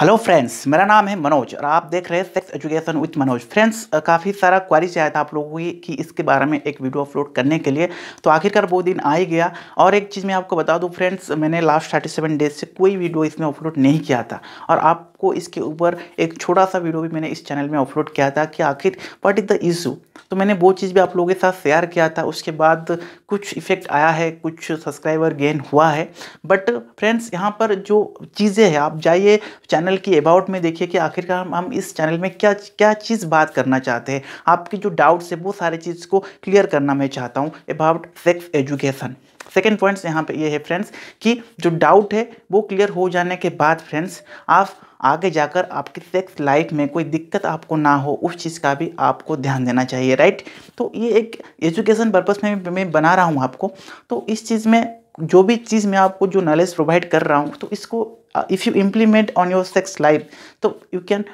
Hello friends मेरा नाम है मनोज और आप देख रहे हैं sex education with Manoj friends काफ़ी सारा क्वारी चाहिए था आप लोगों की कि इसके बारे में एक वीडियो अपलोड करने के लिए तो आखिरकार वो दिन आ ही गया और एक चीज़ मैं आपको बता दूं फ्रेंड्स मैंने लास्ट थर्टी सेवन डेज से कोई वीडियो इसमें अपलोड नहीं किया था और आप आपको इसके ऊपर एक छोटा सा वीडियो भी मैंने इस चैनल में अपलोड किया था कि आखिर वट इज़ द इशू तो मैंने वो चीज़ भी आप लोगों के साथ शेयर किया था उसके बाद कुछ इफेक्ट आया है कुछ सब्सक्राइबर गेन हुआ है बट फ्रेंड्स यहाँ पर जो चीज़ें हैं आप जाइए चैनल की अबाउट में देखिए कि आखिरकार हम, हम इस चैनल में क्या क्या चीज़ बात करना चाहते हैं आपकी जो डाउट्स है वो सारी चीज़ को क्लियर करना मैं चाहता हूँ about sex education second points यहाँ पे ये है फ्रेंड्स कि जो डाउट है वो क्लियर हो जाने के बाद फ्रेंड्स आप आगे जाकर आपकी सेक्स लाइफ में कोई दिक्कत आपको ना हो उस चीज़ का भी आपको ध्यान देना चाहिए राइट तो ये एक एजुकेशन पर्पज़ में मैं बना रहा हूँ आपको तो इस चीज़ में जो भी चीज़ मैं आपको जो नॉलेज प्रोवाइड कर रहा हूँ तो इसको if you implement on your sex life तो you can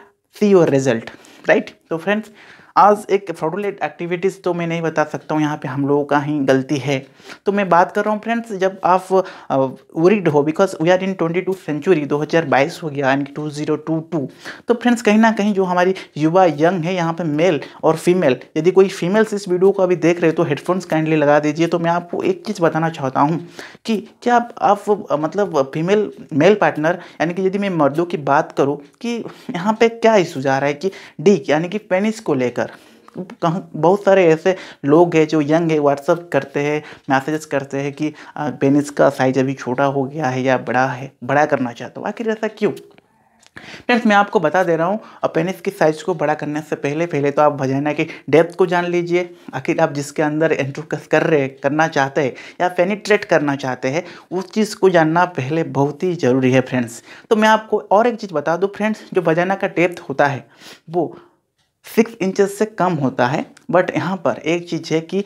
see your result right तो फ्रेंड्स आज एक फ्रॉडुलेट एक्टिविटीज़ तो मैं नहीं बता सकता हूँ यहाँ पे हम लोगों का ही गलती है तो मैं बात कर रहा हूँ फ्रेंड्स जब आप वरीड हो because we are in twenty two century दो हज़ार बाईस हो गया यानी टू जीरो टू टू तो फ्रेंड्स कहीं ना कहीं जो हमारी युवा यंग है यहाँ पर मेल और फीमेल यदि कोई फीमेल्स इस वीडियो को अभी देख रहे हो तो हेडफोन्स काइंडली लगा दीजिए तो मैं आपको एक चीज़ बताना चाहता हूँ कि क्या आप, आप मतलब फीमेल मेल पार्टनर यानी कि यदि मैं मर्दों की बात करूँ कि यहाँ पर क्या इशू जा रहा है कि डी यानी कि पेनिस को लेकर कहूँ बहुत सारे ऐसे लोग हैं जो यंग है व्हाट्सअप करते हैं मैसेजेस करते हैं कि पेनिस का साइज अभी छोटा हो गया है या बड़ा है बड़ा करना चाहता हूँ आखिर ऐसा क्यों फ्रेंड्स मैं आपको बता दे रहा हूँ पेनिस की साइज़ को बड़ा करने से पहले पहले तो आप भजाना की डेप्थ को जान लीजिए आखिर आप जिसके अंदर एंट्रोकस कर रहे करना चाहते हैं या पेनिट्रेट करना चाहते हैं उस चीज़ को जानना पहले बहुत ही ज़रूरी है फ्रेंड्स तो मैं आपको और एक चीज़ बता दूँ फ्रेंड्स जो भजाना का डेप्थ होता है वो सिक्स इंचज से कम होता है बट यहाँ पर एक चीज़ है कि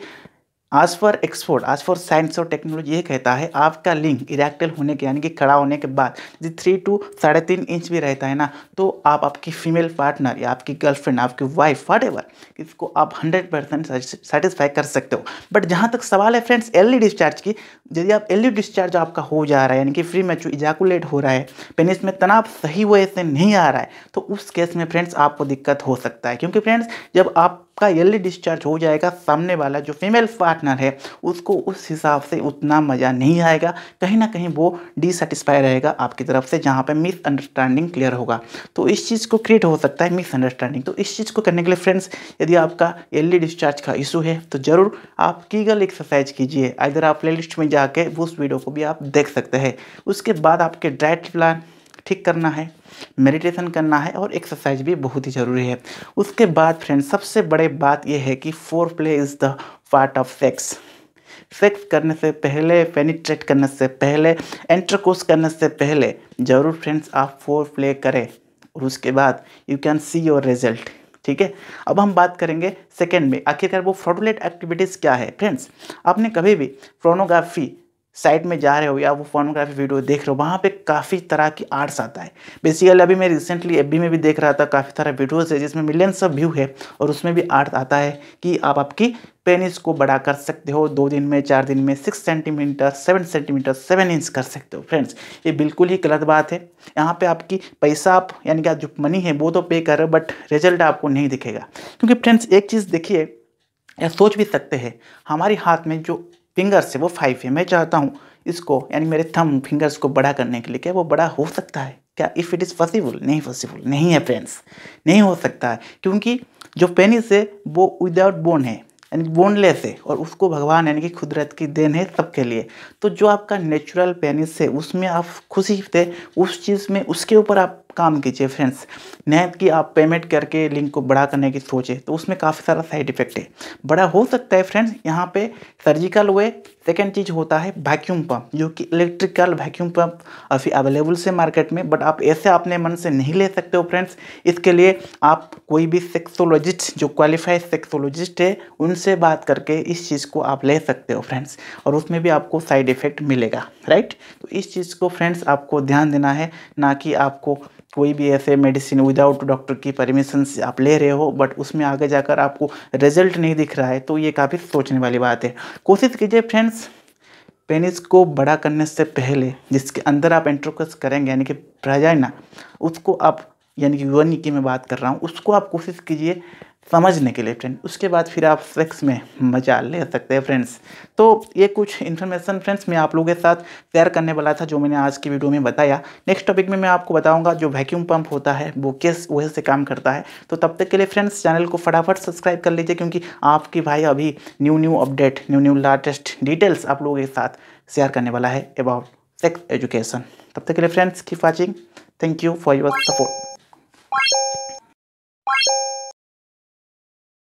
आज फॉर एक्सपोर्ट आज फॉर साइंस और टेक्नोलॉजी ये कहता है आपका लिंक इरेक्टल होने के यानी कि खड़ा होने के बाद यदि थ्री टू साढ़े तीन इंच भी रहता है ना तो आप आपकी फीमेल पार्टनर या आपकी गर्लफ्रेंड आपकी वाइफ वाट एवर इसको आप हंड्रेड परसेंट सेटिस्फाई कर सकते हो बट जहाँ तक सवाल है फ्रेंड्स एल डिस्चार्ज की यदि आप एल डिस्चार्ज e आपका हो जा रहा है यानी कि फ्री में इजाकुलेट हो रहा है पेनिस में तनाव सही वजह से नहीं आ रहा है तो उस केस में फ्रेंड्स आपको दिक्कत हो सकता है क्योंकि फ्रेंड्स जब आप आपका येल्ली डिस्चार्ज हो जाएगा सामने वाला जो फीमेल पार्टनर है उसको उस हिसाब से उतना मज़ा नहीं आएगा कहीं ना कहीं वो डिसटिस्फाई रहेगा आपकी तरफ से जहाँ पर मिसअंडरस्टैंडिंग क्लियर होगा तो इस चीज़ को क्रिएट हो सकता है मिसअंडरस्टैंडिंग तो इस चीज़ को करने के लिए फ्रेंड्स यदि आपका येल्ली डिस्चार्ज का इशू है तो ज़रूर आप कीगल एक्सरसाइज कीजिए इधर आप प्ले में जाके उस वीडियो को भी आप देख सकते हैं उसके बाद आपके डाइट प्लान ठीक करना है मेडिटेशन करना है और एक्सरसाइज भी बहुत ही ज़रूरी है उसके बाद फ्रेंड्स सबसे बड़े बात यह है कि foreplay is the part of sex sex करने से पहले पेनिट्रेट करने से पहले एंट्रकोस करने से पहले ज़रूर फ्रेंड्स आप फोर प्ले करें और उसके बाद you can see your result ठीक है अब हम बात करेंगे सेकेंड में आखिरकार वो फ्रॉडुलेट एक्टिविटीज़ क्या है फ्रेंड्स आपने कभी भी प्रोनोग्राफी साइट में जा रहे हो या वो फोनोग्राफी वीडियो देख रहे हो वहाँ पे काफ़ी तरह की आर्ट्स आता है बेसिकली अभी मैं रिसेंटली एफ में भी देख रहा था काफ़ी सारा वीडियोस है जिसमें मिलियंस ऑफ व्यू है और उसमें भी आर्ट आता है कि आप आपकी पेनिस को बड़ा कर सकते हो दो दिन में चार दिन में six centimetre seven centimetre seven inch कर सकते हो फ्रेंड्स ये बिल्कुल ही गलत बात है यहाँ पर आपकी पैसा आप यानी कि आप जो मनी है वो तो पे कर रहे हो बट रिजल्ट आपको नहीं दिखेगा क्योंकि फ्रेंड्स एक चीज़ देखिए या सोच भी सकते हैं हमारे हाथ में जो फिंगर्स से वो फाइव है मैं चाहता हूँ इसको यानी मेरे थम फिंगर्स को बड़ा करने के लिए क्या वो बड़ा हो सकता है क्या इफ़ इट इज़ पॉसिबल नहीं पॉसिबल नहीं है फ्रेंड्स नहीं हो सकता है क्योंकि जो पेनिस है वो विदाउट बोन है यानी बोनलेस है और उसको भगवान यानी कि खुदरत की देन है सबके लिए तो जो आपका नेचुरल पेनिस है उसमें आप खुशी थे उस चीज़ में उसके ऊपर आप काम कीजिए फ्रेंड्स नहीं कि आप पेमेंट करके लिंक को बड़ा करने की सोचे तो उसमें काफ़ी सारा साइड इफेक्ट है बड़ा हो सकता है फ्रेंड्स यहाँ पे सर्जिकल हुए सेकेंड चीज़ होता है वैक्यूम पम्प जो कि इलेक्ट्रिकल वैक्यूम पम्प अभी अवेलेबल से मार्केट में बट आप ऐसे अपने मन से नहीं ले सकते हो फ्रेंड्स इसके लिए आप कोई भी सेक्सोलॉजिस्ट जो क्वालिफाइड सेक्सोलॉजिस्ट है उनसे बात करके इस चीज़ को आप ले सकते हो फ्रेंड्स और उसमें भी आपको साइड इफ़ेक्ट मिलेगा राइट तो इस चीज़ को फ्रेंड्स आपको ध्यान देना है ना कि आपको कोई भी ऐसे मेडिसिन विदाउट डॉक्टर की परमिशन से आप ले रहे हो बट उसमें आगे जाकर आपको रिजल्ट नहीं दिख रहा है तो ये काफ़ी सोचने वाली बात है कोशिश कीजिए फ्रेंड्स पेनिस को बड़ा करने से पहले जिसके अंदर आप एंट्रोकस करेंगे यानी कि प्रजाइना उसको आप यानी कि वन की मैं बात कर रहा हूँ उसको आप कोशिश कीजिए समझने के लिए फ्रेंड उसके बाद फिर आप सेक्स में मजा ले सकते हैं फ्रेंड्स तो ये कुछ इन्फॉर्मेशन फ्रेंड्स मैं आप लोगों के साथ शेयर करने वाला था जो मैंने आज की वीडियो में बताया नेक्स्ट टॉपिक में मैं आपको बताऊंगा जो वैक्यूम पंप होता है वो किस वजह से काम करता है तो तब तक के लिए फ्रेंड्स चैनल को फटाफट सब्सक्राइब कर लीजिए क्योंकि आपकी भाई अभी new new update new new latest details आप लोगों के साथ शेयर करने वाला है अबाउट सेक्स एजुकेशन तब तक के लिए friends keep watching thank you for your support Bye.